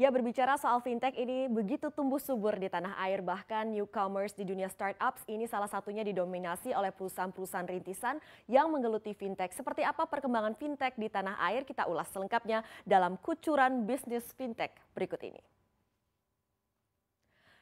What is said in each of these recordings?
Ya berbicara soal fintech ini begitu tumbuh subur di tanah air bahkan newcomers di dunia startups ini salah satunya didominasi oleh perusahaan-perusahaan rintisan yang menggeluti fintech. Seperti apa perkembangan fintech di tanah air kita ulas selengkapnya dalam kucuran bisnis fintech berikut ini.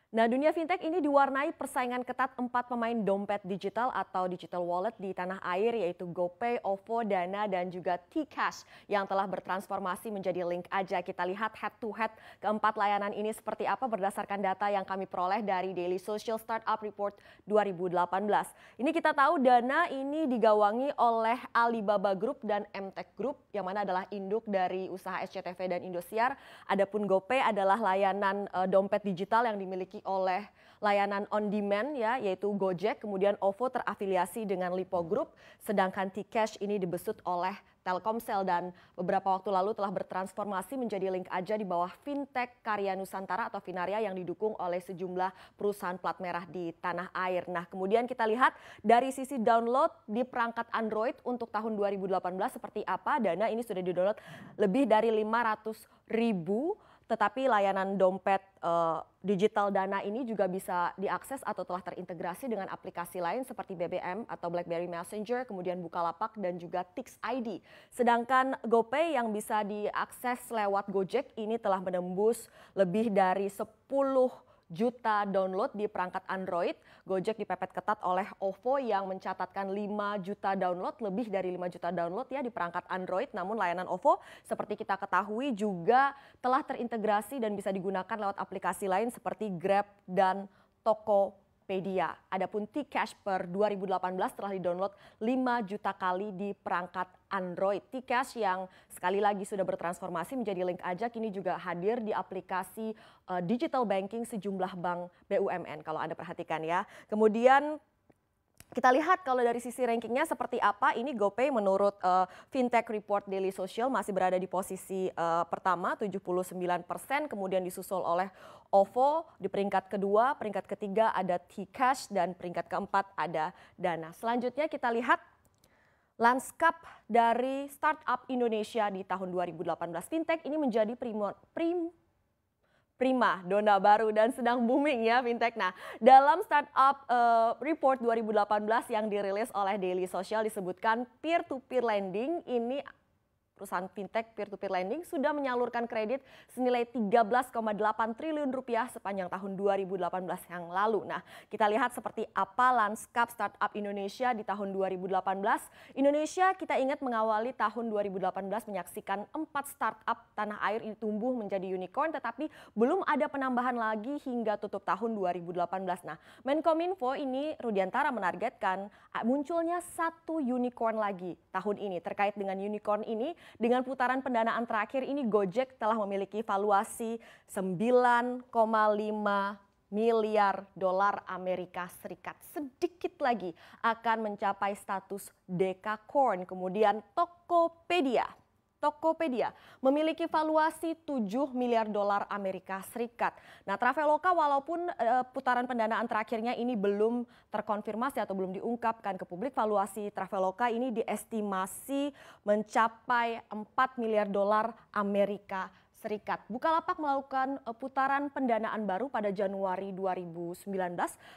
Nah, dunia fintech ini diwarnai persaingan ketat empat pemain dompet digital atau digital wallet di tanah air yaitu GoPay, OVO, Dana, dan juga Tcash yang telah bertransformasi menjadi link aja. Kita lihat head to head keempat layanan ini seperti apa berdasarkan data yang kami peroleh dari Daily Social Startup Report 2018. Ini kita tahu Dana ini digawangi oleh Alibaba Group dan MTech Group yang mana adalah induk dari usaha SCTV dan Indosiar. Adapun GoPay adalah layanan eh, dompet digital yang dimiliki dimiliki oleh layanan on demand ya yaitu Gojek, kemudian OVO terafiliasi dengan Lipo Group, sedangkan Tcash ini dibesut oleh Telkomsel dan beberapa waktu lalu telah bertransformasi menjadi link aja di bawah fintech karya Nusantara atau Finaria yang didukung oleh sejumlah perusahaan plat merah di tanah air. Nah kemudian kita lihat dari sisi download di perangkat Android untuk tahun 2018 seperti apa. Dana ini sudah didownload lebih dari 500 ribu tetapi layanan dompet uh, digital dana ini juga bisa diakses atau telah terintegrasi dengan aplikasi lain seperti BBM atau BlackBerry Messenger, kemudian Bukalapak dan juga Tix ID. Sedangkan GoPay yang bisa diakses lewat Gojek ini telah menembus lebih dari 10 juta download di perangkat Android. Gojek dipepet ketat oleh OVO yang mencatatkan 5 juta download, lebih dari 5 juta download ya di perangkat Android. Namun layanan OVO seperti kita ketahui juga telah terintegrasi dan bisa digunakan lewat aplikasi lain seperti Grab dan Toko Tokopedia. Adapun T-Cash per 2018 telah didownload 5 juta kali di perangkat Android. t yang sekali lagi sudah bertransformasi menjadi link aja kini juga hadir di aplikasi uh, digital banking sejumlah bank BUMN kalau Anda perhatikan ya. Kemudian kita lihat kalau dari sisi rankingnya seperti apa. Ini GoPay menurut uh, FinTech Report Daily Social masih berada di posisi uh, pertama 79 persen. Kemudian disusul oleh OVO di peringkat kedua, peringkat ketiga ada Tcash dan peringkat keempat ada Dana. Selanjutnya kita lihat lanskap dari startup Indonesia di tahun 2018. FinTech ini menjadi primor, prim, prima, dona baru dan sedang booming ya fintech. Nah, dalam startup uh, report 2018 yang dirilis oleh Daily Social disebutkan peer to peer lending ini Perusahaan fintech peer-to-peer lending sudah menyalurkan kredit senilai 13,8 triliun rupiah sepanjang tahun 2018 yang lalu. Nah, kita lihat seperti apa lanskap startup Indonesia di tahun 2018. Indonesia kita ingat mengawali tahun 2018 menyaksikan empat startup tanah air tumbuh menjadi unicorn tetapi belum ada penambahan lagi hingga tutup tahun 2018. Nah, Menkominfo ini Rudiantara menargetkan munculnya satu unicorn lagi tahun ini. Terkait dengan unicorn ini, dengan putaran pendanaan terakhir ini Gojek telah memiliki valuasi 9,5 miliar dolar Amerika Serikat. Sedikit lagi akan mencapai status Dekakorn, kemudian Tokopedia. Tokopedia memiliki valuasi 7 miliar dolar Amerika Serikat. Nah, Traveloka walaupun e, putaran pendanaan terakhirnya ini belum terkonfirmasi atau belum diungkapkan ke publik, valuasi Traveloka ini diestimasi mencapai 4 miliar dolar Amerika Serikat. Bukalapak melakukan eh, putaran pendanaan baru pada Januari 2019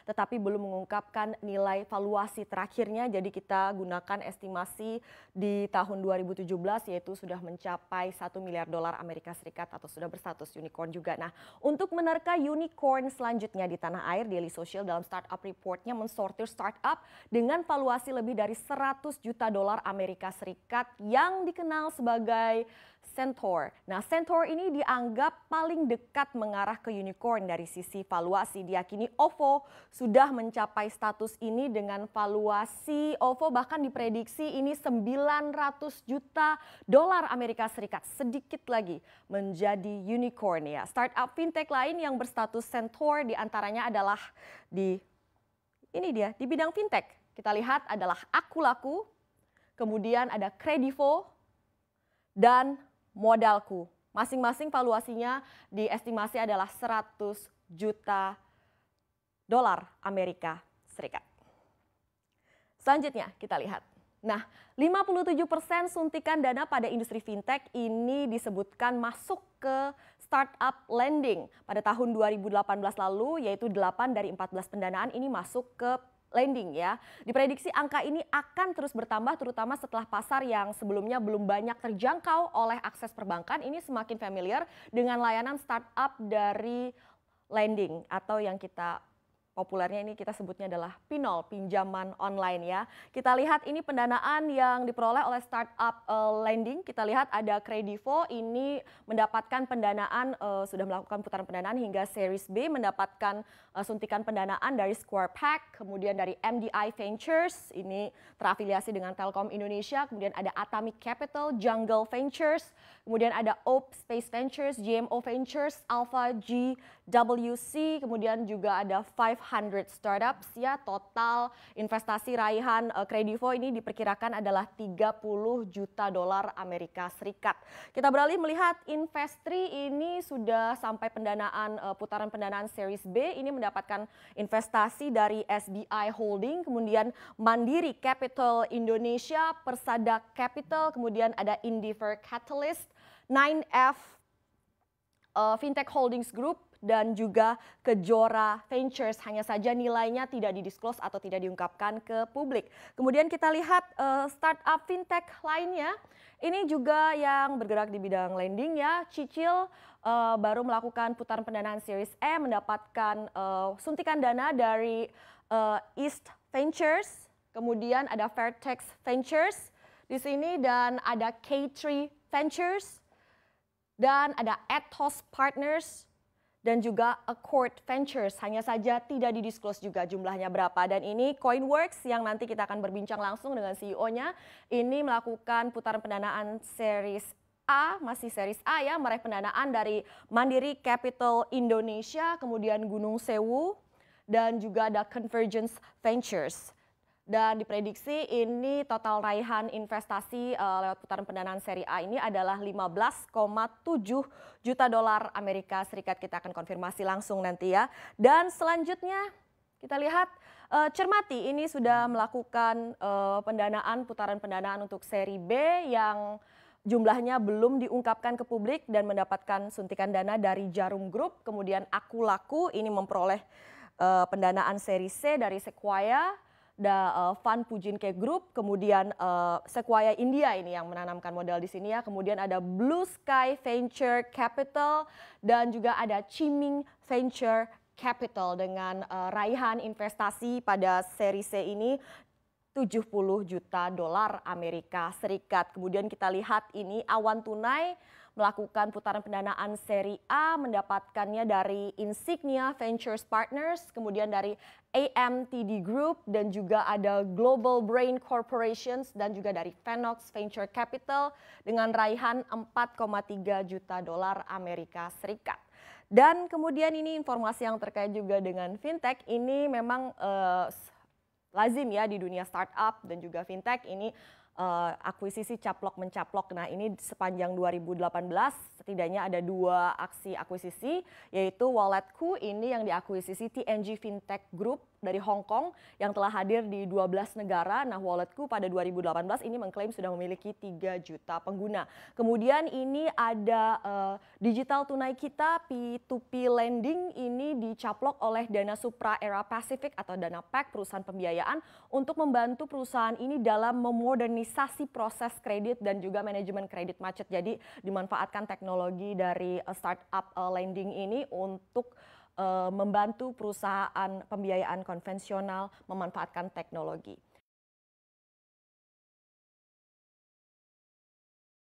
tetapi belum mengungkapkan nilai valuasi terakhirnya. Jadi kita gunakan estimasi di tahun 2017 yaitu sudah mencapai 1 miliar dolar Amerika Serikat atau sudah berstatus unicorn juga. Nah, untuk menerka unicorn selanjutnya di tanah air, Daily Social dalam startup reportnya mensortir startup dengan valuasi lebih dari 100 juta dolar Amerika Serikat yang dikenal sebagai Centaur. Nah, Centaur ini dianggap paling dekat mengarah ke unicorn dari sisi valuasi. Diakini OVO sudah mencapai status ini dengan valuasi OVO bahkan diprediksi ini 900 juta dolar Amerika Serikat. Sedikit lagi menjadi unicorn ya. Startup fintech lain yang berstatus Centaur diantaranya adalah di ini dia di bidang fintech. Kita lihat adalah Akulaku, kemudian ada Kredivo dan modalku. Masing-masing valuasinya diestimasi adalah 100 juta dolar Amerika Serikat. Selanjutnya kita lihat. Nah, 57% suntikan dana pada industri fintech ini disebutkan masuk ke startup lending pada tahun 2018 lalu yaitu 8 dari 14 pendanaan ini masuk ke Lending ya. Diprediksi angka ini akan terus bertambah terutama setelah pasar yang sebelumnya belum banyak terjangkau oleh akses perbankan ini semakin familiar dengan layanan startup dari lending atau yang kita populernya ini kita sebutnya adalah pinol, pinjaman online ya. Kita lihat ini pendanaan yang diperoleh oleh startup uh, lending. Kita lihat ada Kredivo ini mendapatkan pendanaan uh, sudah melakukan putaran pendanaan hingga series B mendapatkan uh, suntikan pendanaan dari Square Pack, kemudian dari MDI Ventures ini terafiliasi dengan Telkom Indonesia, kemudian ada Atomic Capital, Jungle Ventures, kemudian ada Op Space Ventures, GMO Ventures, Alpha GWC, kemudian juga ada Five 500 startups ya total investasi raihan uh, eh, Kredivo ini diperkirakan adalah 30 juta dolar Amerika Serikat. Kita beralih melihat Investri ini sudah sampai pendanaan uh, putaran pendanaan Series B ini mendapatkan investasi dari SBI Holding, kemudian Mandiri Capital Indonesia, Persada Capital, kemudian ada Indiver Catalyst, 9F uh, eh, Fintech Holdings Group, dan juga Kejora Ventures. Hanya saja nilainya tidak didisklos atau tidak diungkapkan ke publik. Kemudian kita lihat uh, startup fintech lainnya. Ini juga yang bergerak di bidang lending ya. Cicil uh, baru melakukan putaran pendanaan Series E mendapatkan uh, suntikan dana dari uh, East Ventures. Kemudian ada Fairtex Ventures di sini dan ada K3 Ventures dan ada Ethos Partners dan juga Accord Ventures. Hanya saja tidak didisclose juga jumlahnya berapa. Dan ini Coinworks yang nanti kita akan berbincang langsung dengan CEO-nya. Ini melakukan putaran pendanaan series A, masih series A ya, meraih pendanaan dari Mandiri Capital Indonesia, kemudian Gunung Sewu, dan juga ada Convergence Ventures dan diprediksi ini total raihan investasi uh, lewat putaran pendanaan seri A ini adalah 15,7 juta dolar Amerika Serikat. Kita akan konfirmasi langsung nanti ya. Dan selanjutnya kita lihat uh, Cermati ini sudah melakukan uh, pendanaan putaran pendanaan untuk seri B yang jumlahnya belum diungkapkan ke publik dan mendapatkan suntikan dana dari Jarum Group. Kemudian Aku Laku ini memperoleh uh, pendanaan seri C dari Sequoia ada eh, Van Pujin Pujinke Group, kemudian eh, Sequoia India ini yang menanamkan modal di sini ya, kemudian ada Blue Sky Venture Capital dan juga ada Chiming Venture Capital dengan eh, raihan investasi pada seri C ini 70 juta dolar Amerika Serikat. Kemudian kita lihat ini awan tunai melakukan putaran pendanaan seri A, mendapatkannya dari Insignia Ventures Partners, kemudian dari AMTD Group dan juga ada Global Brain Corporations dan juga dari Fenox Venture Capital dengan raihan 4,3 juta dolar Amerika Serikat. Dan kemudian ini informasi yang terkait juga dengan fintech ini memang uh, lazim ya di dunia startup dan juga fintech ini uh, akuisisi caplok mencaplok. Nah, ini sepanjang 2018 setidaknya ada dua aksi akuisisi yaitu Walletku ini yang diakuisisi TNG Fintech Group dari Hong Kong yang telah hadir di 12 negara. Nah, Walletku pada 2018 ini mengklaim sudah memiliki 3 juta pengguna. Kemudian ini ada uh, digital tunai kita P2P lending ini dicaplok oleh Dana Supra Era Pacific atau Dana PAC e perusahaan pembiayaan untuk membantu perusahaan ini dalam memodernisasi proses kredit dan juga manajemen kredit macet. Jadi dimanfaatkan teknologi dari eh, startup eh, lending ini untuk Eh, membantu perusahaan pembiayaan konvensional memanfaatkan teknologi.